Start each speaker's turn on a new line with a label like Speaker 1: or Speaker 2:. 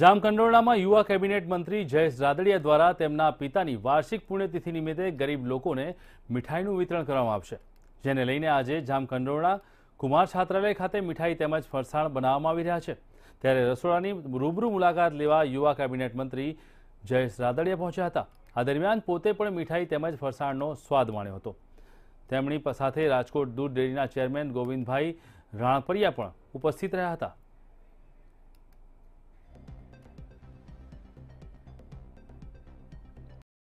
Speaker 1: જામકંડોરણામાં યુવા કેબિનેટ મંત્રી જયેશ રાદડિયા દ્વારા તેમના પિતાની વાર્ષિક પુણ્યતિથિ નિમિત્તે ગરીબ લોકોને મીઠાઈનું વિતરણ કરવામાં આવશે જેને લઈને આજે જામકંડોરણા કુમાર છાત્રાલય ખાતે મીઠાઈ તેમજ ફરસાણ બનાવવામાં આવી રહ્યા છે ત્યારે રસોડાની રૂબરૂ મુલાકાત લેવા યુવા કેબિનેટ મંત્રી જયેશ રાદડિયા પહોંચ્યા હતા આ દરમિયાન પોતે પણ મીઠાઈ તેમજ ફરસાણનો સ્વાદ માણ્યો હતો તેમની સાથે રાજકોટ દૂધ ડેરીના ચેરમેન ગોવિંદભાઈ રાણપરિયા પણ ઉપસ્થિત રહ્યા હતા